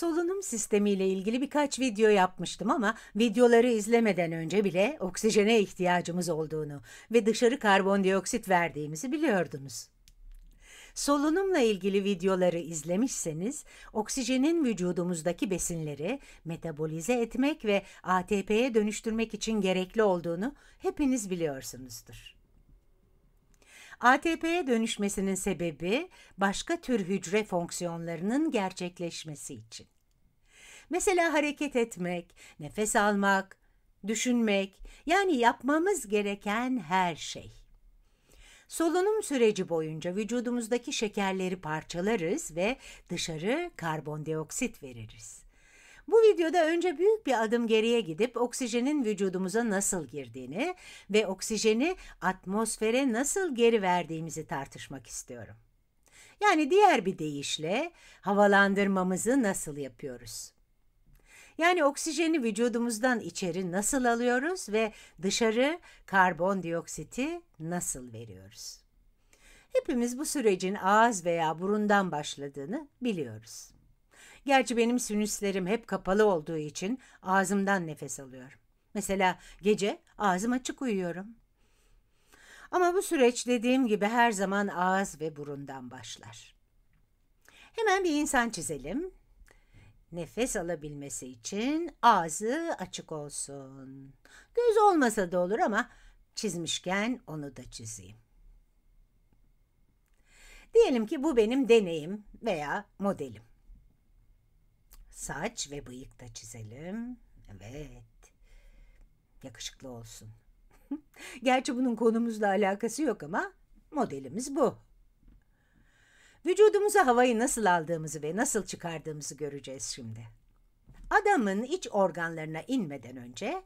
Solunum sistemiyle ilgili birkaç video yapmıştım ama videoları izlemeden önce bile oksijene ihtiyacımız olduğunu ve dışarı karbondioksit verdiğimizi biliyordunuz. Solunumla ilgili videoları izlemişseniz oksijenin vücudumuzdaki besinleri metabolize etmek ve ATP'ye dönüştürmek için gerekli olduğunu hepiniz biliyorsunuzdur. ATP'ye dönüşmesinin sebebi başka tür hücre fonksiyonlarının gerçekleşmesi için. Mesela hareket etmek, nefes almak, düşünmek, yani yapmamız gereken her şey. Solunum süreci boyunca vücudumuzdaki şekerleri parçalarız ve dışarı karbondioksit veririz. Bu videoda önce büyük bir adım geriye gidip oksijenin vücudumuza nasıl girdiğini ve oksijeni atmosfere nasıl geri verdiğimizi tartışmak istiyorum. Yani diğer bir deyişle havalandırmamızı nasıl yapıyoruz? Yani oksijeni vücudumuzdan içeri nasıl alıyoruz ve dışarı karbondioksiti nasıl veriyoruz? Hepimiz bu sürecin ağız veya burundan başladığını biliyoruz. Gerçi benim sinüslerim hep kapalı olduğu için ağzımdan nefes alıyorum. Mesela gece ağzım açık uyuyorum. Ama bu süreç dediğim gibi her zaman ağız ve burundan başlar. Hemen bir insan çizelim. Nefes alabilmesi için ağzı açık olsun. Göz olmasa da olur ama çizmişken onu da çizeyim. Diyelim ki bu benim deneyim veya modelim. Saç ve bıyık da çizelim. Evet. Yakışıklı olsun. Gerçi bunun konumuzla alakası yok ama modelimiz bu. Vücudumuza havayı nasıl aldığımızı ve nasıl çıkardığımızı göreceğiz şimdi. Adamın iç organlarına inmeden önce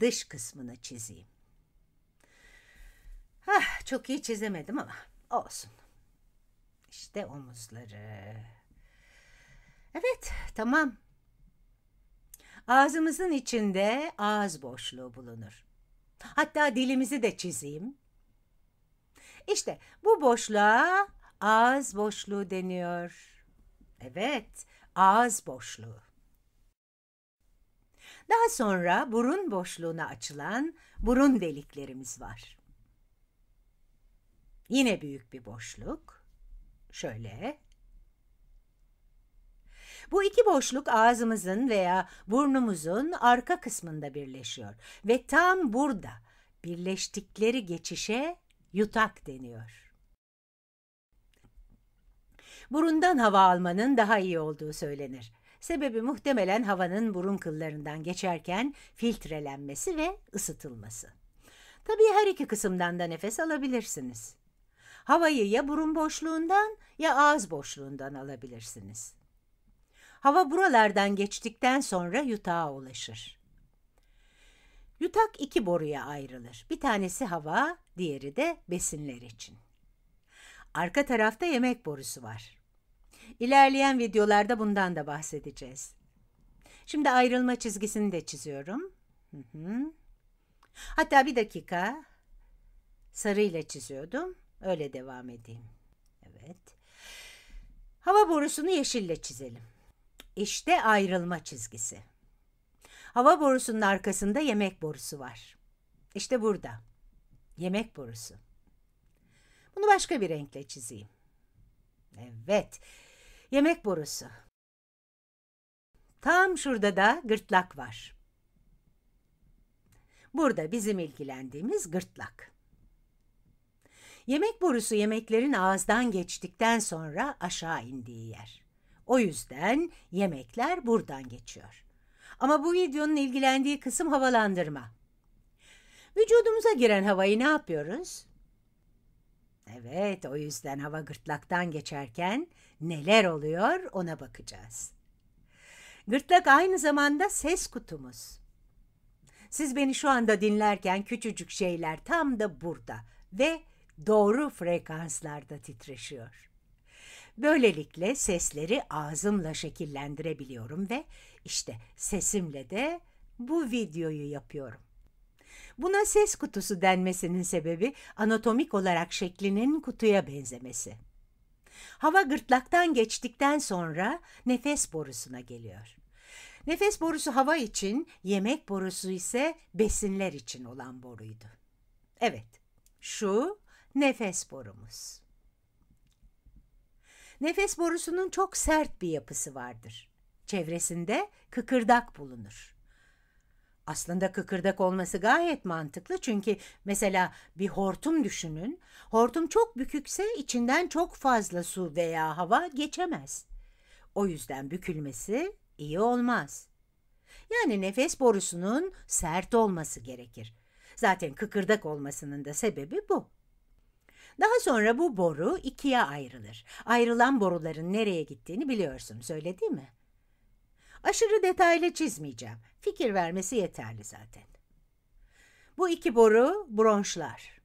dış kısmını çizeyim. Hah, çok iyi çizemedim ama olsun. İşte omuzları. Evet, tamam. Ağzımızın içinde ağız boşluğu bulunur. Hatta dilimizi de çizeyim. İşte bu boşluğa ağız boşluğu deniyor. Evet, ağız boşluğu. Daha sonra burun boşluğuna açılan burun deliklerimiz var. Yine büyük bir boşluk. Şöyle. Bu iki boşluk ağzımızın veya burnumuzun arka kısmında birleşiyor ve tam burada birleştikleri geçişe yutak deniyor. Burundan hava almanın daha iyi olduğu söylenir. Sebebi muhtemelen havanın burun kıllarından geçerken filtrelenmesi ve ısıtılması. Tabii her iki kısımdan da nefes alabilirsiniz. Havayı ya burun boşluğundan ya ağız boşluğundan alabilirsiniz. Hava buralardan geçtikten sonra yutağa ulaşır. Yutak iki boruya ayrılır. Bir tanesi hava, diğeri de besinler için. Arka tarafta yemek borusu var. İlerleyen videolarda bundan da bahsedeceğiz. Şimdi ayrılma çizgisini de çiziyorum. Hatta bir dakika sarı ile çiziyordum. Öyle devam edeyim. Evet. Hava borusunu yeşille çizelim. İşte ayrılma çizgisi. Hava borusunun arkasında yemek borusu var. İşte burada. Yemek borusu. Bunu başka bir renkle çizeyim. Evet. Yemek borusu. Tam şurada da gırtlak var. Burada bizim ilgilendiğimiz gırtlak. Yemek borusu yemeklerin ağızdan geçtikten sonra aşağı indiği yer. O yüzden yemekler buradan geçiyor. Ama bu videonun ilgilendiği kısım havalandırma. Vücudumuza giren havayı ne yapıyoruz? Evet, o yüzden hava gırtlaktan geçerken neler oluyor ona bakacağız. Gırtlak aynı zamanda ses kutumuz. Siz beni şu anda dinlerken küçücük şeyler tam da burada ve doğru frekanslarda titreşiyor. Böylelikle sesleri ağzımla şekillendirebiliyorum ve işte sesimle de bu videoyu yapıyorum. Buna ses kutusu denmesinin sebebi anatomik olarak şeklinin kutuya benzemesi. Hava gırtlaktan geçtikten sonra nefes borusuna geliyor. Nefes borusu hava için, yemek borusu ise besinler için olan boruydu. Evet, şu nefes borumuz. Nefes borusunun çok sert bir yapısı vardır. Çevresinde kıkırdak bulunur. Aslında kıkırdak olması gayet mantıklı çünkü mesela bir hortum düşünün. Hortum çok bükükse içinden çok fazla su veya hava geçemez. O yüzden bükülmesi iyi olmaz. Yani nefes borusunun sert olması gerekir. Zaten kıkırdak olmasının da sebebi bu. Daha sonra bu boru ikiye ayrılır. Ayrılan boruların nereye gittiğini biliyorsunuz öyle değil mi? Aşırı detaylı çizmeyeceğim. Fikir vermesi yeterli zaten. Bu iki boru bronşlar.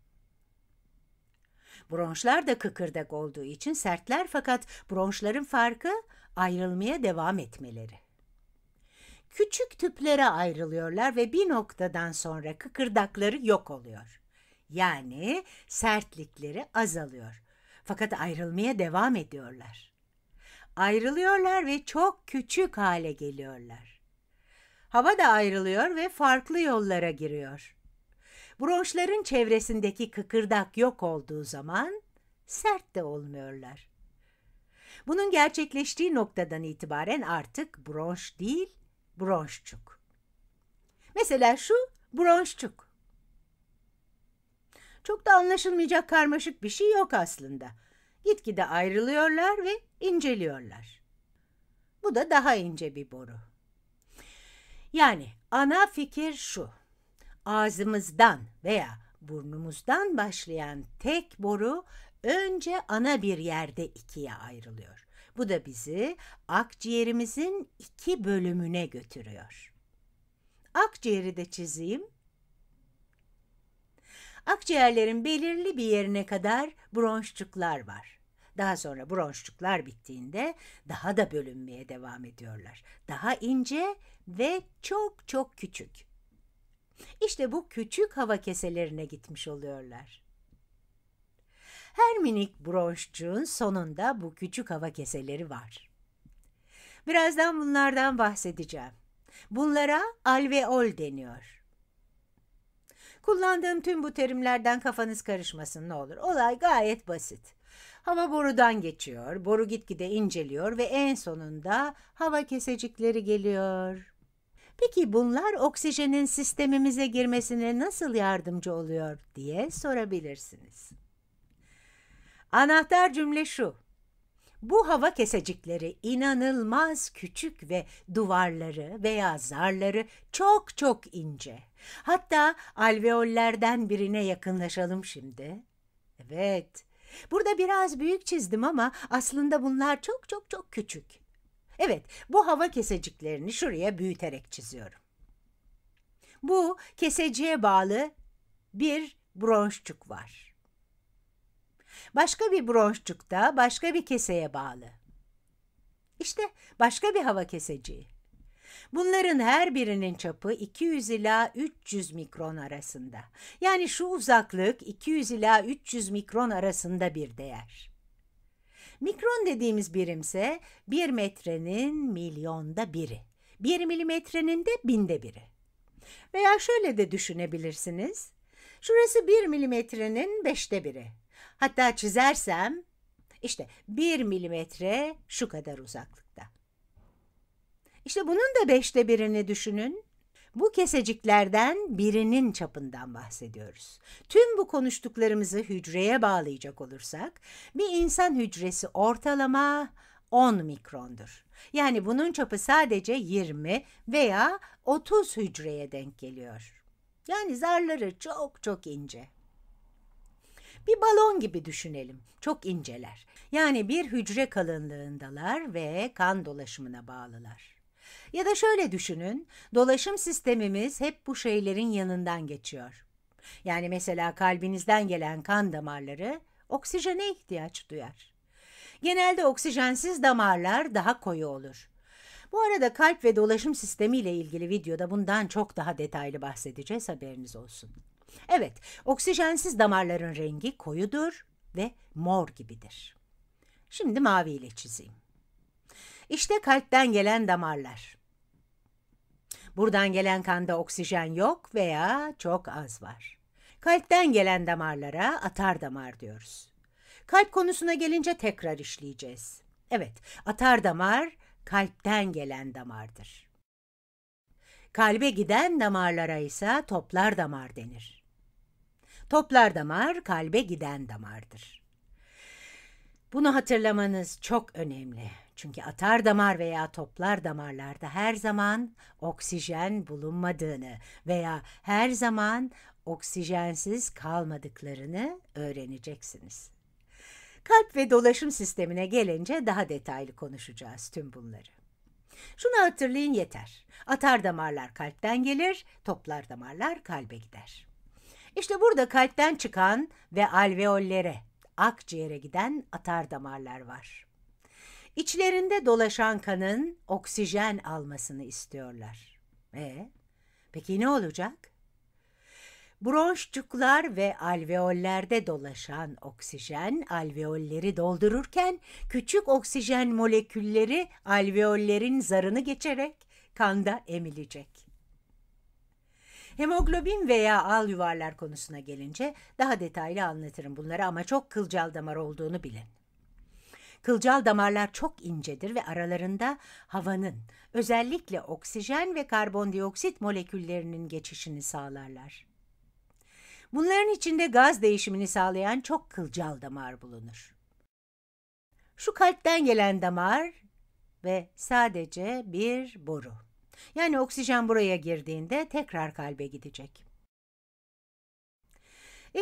Bronşlar da kıkırdak olduğu için sertler fakat bronşların farkı ayrılmaya devam etmeleri. Küçük tüplere ayrılıyorlar ve bir noktadan sonra kıkırdakları yok oluyor. Yani sertlikleri azalıyor. Fakat ayrılmaya devam ediyorlar. Ayrılıyorlar ve çok küçük hale geliyorlar. Hava da ayrılıyor ve farklı yollara giriyor. Bronşların çevresindeki kıkırdak yok olduğu zaman sert de olmuyorlar. Bunun gerçekleştiği noktadan itibaren artık bronş değil, bronşçuk. Mesela şu bronşçuk. Çok da anlaşılmayacak karmaşık bir şey yok aslında. Gitgide ayrılıyorlar ve inceliyorlar. Bu da daha ince bir boru. Yani ana fikir şu. Ağzımızdan veya burnumuzdan başlayan tek boru önce ana bir yerde ikiye ayrılıyor. Bu da bizi akciğerimizin iki bölümüne götürüyor. Akciğeri de çizeyim Akciğerlerin belirli bir yerine kadar bronşçuklar var. Daha sonra bronşçuklar bittiğinde daha da bölünmeye devam ediyorlar. Daha ince ve çok çok küçük. İşte bu küçük hava keselerine gitmiş oluyorlar. Her minik bronşçuğun sonunda bu küçük hava keseleri var. Birazdan bunlardan bahsedeceğim. Bunlara alveol deniyor. Kullandığım tüm bu terimlerden kafanız karışmasın ne olur. Olay gayet basit. Hava borudan geçiyor, boru gitgide inceliyor ve en sonunda hava kesecikleri geliyor. Peki bunlar oksijenin sistemimize girmesine nasıl yardımcı oluyor diye sorabilirsiniz. Anahtar cümle şu. Bu hava kesecikleri inanılmaz küçük ve duvarları veya zarları çok çok ince. Hatta alveollerden birine yakınlaşalım şimdi. Evet, burada biraz büyük çizdim ama aslında bunlar çok çok çok küçük. Evet, bu hava keseciklerini şuraya büyüterek çiziyorum. Bu keseciğe bağlı bir bronşçuk var başka bir da başka bir keseye bağlı. İşte başka bir hava keseciği. Bunların her birinin çapı 200 ila 300 mikron arasında. Yani şu uzaklık 200 ila 300 mikron arasında bir değer. Mikron dediğimiz birimse 1 metrenin milyonda biri. 1 milimetrenin de binde biri. Veya şöyle de düşünebilirsiniz. Şurası 1 milimetrenin beşte biri. Hatta çizersem işte bir milimetre şu kadar uzaklıkta. İşte bunun da beşte birini düşünün. Bu keseciklerden birinin çapından bahsediyoruz. Tüm bu konuştuklarımızı hücreye bağlayacak olursak bir insan hücresi ortalama 10 mikrondur. Yani bunun çapı sadece 20 veya 30 hücreye denk geliyor. Yani zarları çok çok ince. Bir balon gibi düşünelim. Çok inceler. Yani bir hücre kalınlığındalar ve kan dolaşımına bağlılar. Ya da şöyle düşünün, dolaşım sistemimiz hep bu şeylerin yanından geçiyor. Yani mesela kalbinizden gelen kan damarları oksijene ihtiyaç duyar. Genelde oksijensiz damarlar daha koyu olur. Bu arada kalp ve dolaşım sistemi ile ilgili videoda bundan çok daha detaylı bahsedeceğiz haberiniz olsun. Evet, oksijensiz damarların rengi koyudur ve mor gibidir. Şimdi mavi ile çizeyim. İşte kalpten gelen damarlar. Buradan gelen kanda oksijen yok veya çok az var. Kalpten gelen damarlara atar damar diyoruz. Kalp konusuna gelince tekrar işleyeceğiz. Evet, atar damar kalpten gelen damardır. Kalbe giden damarlara ise toplar damar denir. Toplar damar kalbe giden damardır. Bunu hatırlamanız çok önemli. Çünkü atar damar veya toplar damarlarda her zaman oksijen bulunmadığını veya her zaman oksijensiz kalmadıklarını öğreneceksiniz. Kalp ve dolaşım sistemine gelince daha detaylı konuşacağız tüm bunları. Şunu hatırlayın yeter. Atar damarlar kalpten gelir, toplar damarlar kalbe gider. İşte burada kalpten çıkan ve alveollere, akciğere giden atar damarlar var. İçlerinde dolaşan kanın oksijen almasını istiyorlar. E peki ne olacak? Bronşçuklar ve alveollerde dolaşan oksijen alveolleri doldururken küçük oksijen molekülleri alveollerin zarını geçerek kanda emilecek. Hemoglobin veya al yuvarlar konusuna gelince daha detaylı anlatırım bunları ama çok kılcal damar olduğunu bilin. Kılcal damarlar çok incedir ve aralarında havanın, özellikle oksijen ve karbondioksit moleküllerinin geçişini sağlarlar. Bunların içinde gaz değişimini sağlayan çok kılcal damar bulunur. Şu kalpten gelen damar ve sadece bir boru. Yani oksijen buraya girdiğinde tekrar kalbe gidecek.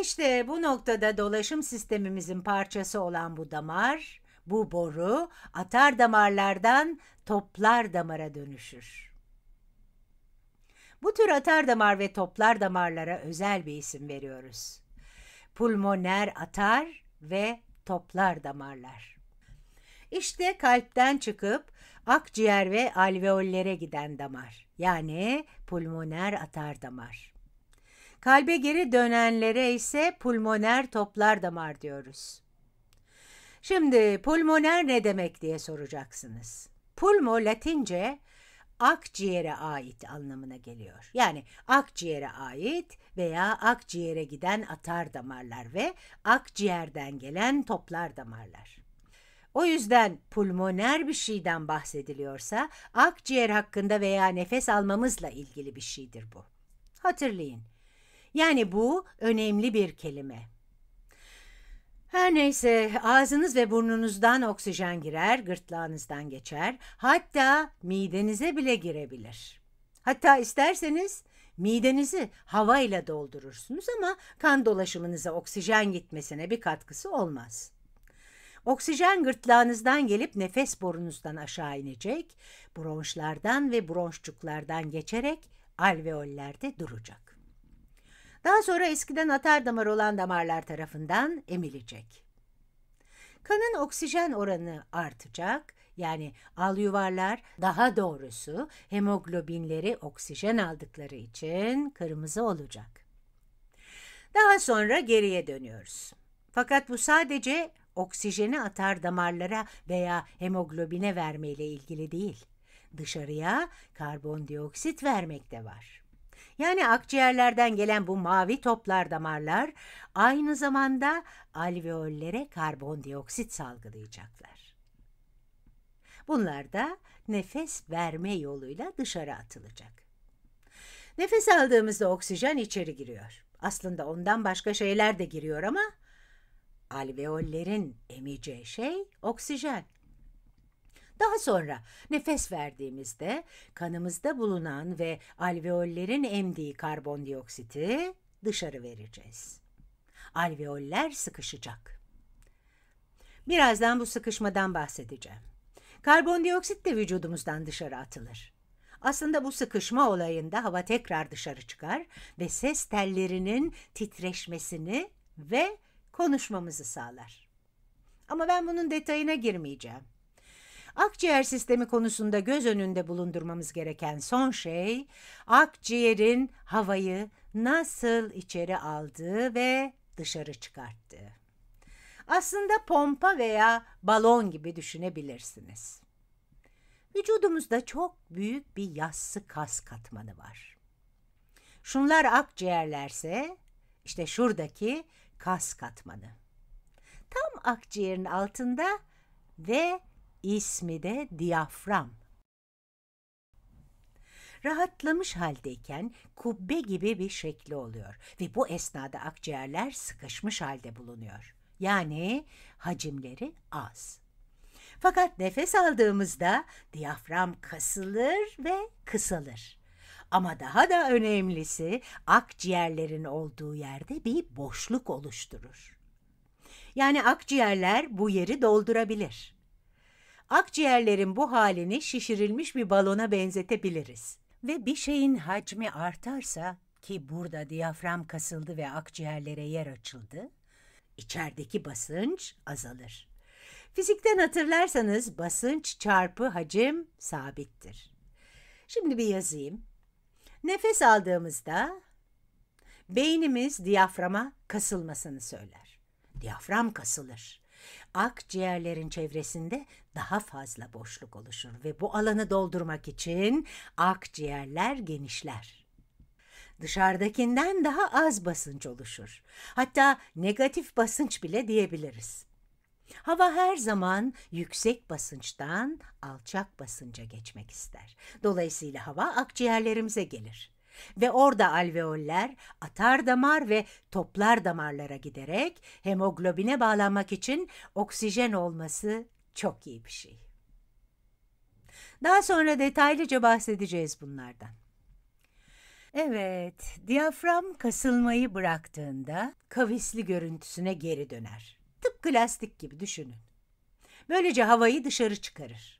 İşte bu noktada dolaşım sistemimizin parçası olan bu damar, bu boru atar damarlardan toplar damara dönüşür. Bu tür atar damar ve toplar damarlara özel bir isim veriyoruz. Pulmoner atar ve toplar damarlar. İşte kalpten çıkıp akciğer ve alveollere giden damar. Yani pulmoner atar damar. Kalbe geri dönenlere ise pulmoner toplar damar diyoruz. Şimdi pulmoner ne demek diye soracaksınız. Pulmo Latince akciğere ait anlamına geliyor. Yani akciğere ait veya akciğere giden atar damarlar ve akciğerden gelen toplar damarlar. O yüzden pulmoner bir şeyden bahsediliyorsa akciğer hakkında veya nefes almamızla ilgili bir şeydir bu. Hatırlayın. Yani bu önemli bir kelime. Her neyse ağzınız ve burnunuzdan oksijen girer, gırtlağınızdan geçer, hatta midenize bile girebilir. Hatta isterseniz midenizi havayla doldurursunuz ama kan dolaşımınıza oksijen gitmesine bir katkısı olmaz.'' Oksijen gırtlağınızdan gelip nefes borunuzdan aşağı inecek, bronşlardan ve bronşçuklardan geçerek alveollerde duracak. Daha sonra eskiden atar damar olan damarlar tarafından emilecek. Kanın oksijen oranı artacak, yani al yuvarlar daha doğrusu hemoglobinleri oksijen aldıkları için kırmızı olacak. Daha sonra geriye dönüyoruz. Fakat bu sadece oksijeni atar damarlara veya hemoglobine vermeyle ilgili değil. Dışarıya karbondioksit vermek de var. Yani akciğerlerden gelen bu mavi toplar damarlar aynı zamanda alveollere karbondioksit salgılayacaklar. Bunlar da nefes verme yoluyla dışarı atılacak. Nefes aldığımızda oksijen içeri giriyor. Aslında ondan başka şeyler de giriyor ama alveollerin emeceği şey oksijen. Daha sonra nefes verdiğimizde kanımızda bulunan ve alveollerin emdiği karbondioksiti dışarı vereceğiz. Alveoller sıkışacak. Birazdan bu sıkışmadan bahsedeceğim. Karbondioksit de vücudumuzdan dışarı atılır. Aslında bu sıkışma olayında hava tekrar dışarı çıkar ve ses tellerinin titreşmesini ve konuşmamızı sağlar. Ama ben bunun detayına girmeyeceğim. Akciğer sistemi konusunda göz önünde bulundurmamız gereken son şey akciğerin havayı nasıl içeri aldığı ve dışarı çıkarttığı. Aslında pompa veya balon gibi düşünebilirsiniz. Vücudumuzda çok büyük bir yassı kas katmanı var. Şunlar akciğerlerse işte şuradaki kas katmanı. Tam akciğerin altında ve ismi de diyafram. Rahatlamış haldeyken kubbe gibi bir şekli oluyor ve bu esnada akciğerler sıkışmış halde bulunuyor. Yani hacimleri az. Fakat nefes aldığımızda diyafram kasılır ve kısalır. Ama daha da önemlisi akciğerlerin olduğu yerde bir boşluk oluşturur. Yani akciğerler bu yeri doldurabilir. Akciğerlerin bu halini şişirilmiş bir balona benzetebiliriz. Ve bir şeyin hacmi artarsa ki burada diyafram kasıldı ve akciğerlere yer açıldı, içerideki basınç azalır. Fizikten hatırlarsanız basınç çarpı hacim sabittir. Şimdi bir yazayım. Nefes aldığımızda beynimiz diyaframa kasılmasını söyler. Diyafram kasılır. Akciğerlerin çevresinde daha fazla boşluk oluşur ve bu alanı doldurmak için akciğerler genişler. Dışarıdakinden daha az basınç oluşur. Hatta negatif basınç bile diyebiliriz. Hava her zaman yüksek basınçtan alçak basınca geçmek ister. Dolayısıyla hava akciğerlerimize gelir ve orada alveoller atar damar ve toplar damarlara giderek hemoglobine bağlanmak için oksijen olması çok iyi bir şey. Daha sonra detaylıca bahsedeceğiz bunlardan. Evet, diyafram kasılmayı bıraktığında kavisli görüntüsüne geri döner. Tıpkı lastik gibi düşünün. Böylece havayı dışarı çıkarır.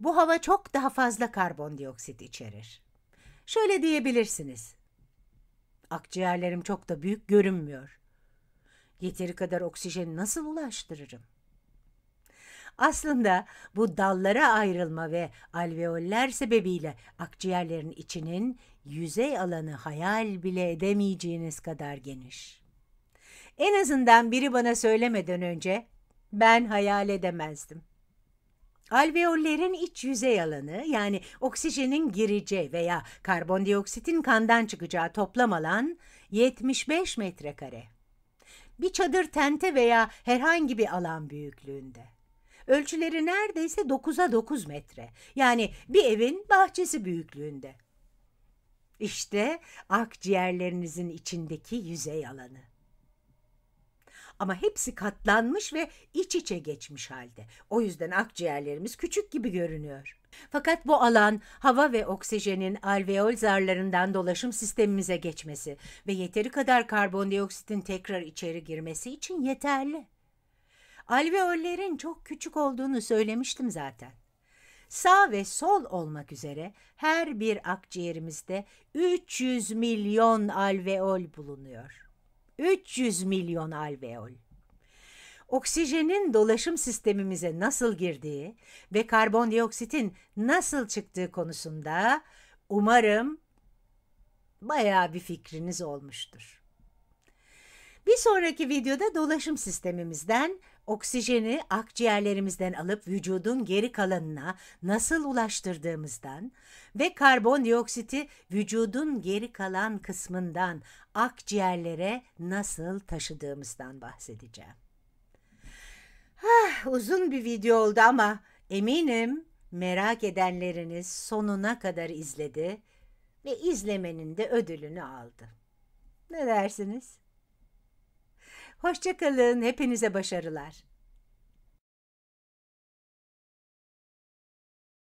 Bu hava çok daha fazla karbondioksit içerir. Şöyle diyebilirsiniz. Akciğerlerim çok da büyük görünmüyor. Yeteri kadar oksijeni nasıl ulaştırırım? Aslında bu dallara ayrılma ve alveoller sebebiyle akciğerlerin içinin yüzey alanı hayal bile edemeyeceğiniz kadar geniş. En azından biri bana söylemeden önce ben hayal edemezdim. Alveollerin iç yüzey alanı yani oksijenin gireceği veya karbondioksitin kandan çıkacağı toplam alan 75 metrekare. Bir çadır tente veya herhangi bir alan büyüklüğünde. Ölçüleri neredeyse 9'a 9 metre yani bir evin bahçesi büyüklüğünde. İşte akciğerlerinizin içindeki yüzey alanı ama hepsi katlanmış ve iç içe geçmiş halde. O yüzden akciğerlerimiz küçük gibi görünüyor. Fakat bu alan hava ve oksijenin alveol zarlarından dolaşım sistemimize geçmesi ve yeteri kadar karbondioksitin tekrar içeri girmesi için yeterli. Alveollerin çok küçük olduğunu söylemiştim zaten sağ ve sol olmak üzere her bir akciğerimizde 300 milyon alveol bulunuyor. 300 milyon alveol. Oksijenin dolaşım sistemimize nasıl girdiği ve karbondioksitin nasıl çıktığı konusunda umarım bayağı bir fikriniz olmuştur. Bir sonraki videoda dolaşım sistemimizden oksijeni akciğerlerimizden alıp vücudun geri kalanına nasıl ulaştırdığımızdan ve karbondioksiti vücudun geri kalan kısmından akciğerlere nasıl taşıdığımızdan bahsedeceğim. Hah, uzun bir video oldu ama eminim merak edenleriniz sonuna kadar izledi ve izlemenin de ödülünü aldı. Ne dersiniz? Hoşçakalın, hepinize başarılar.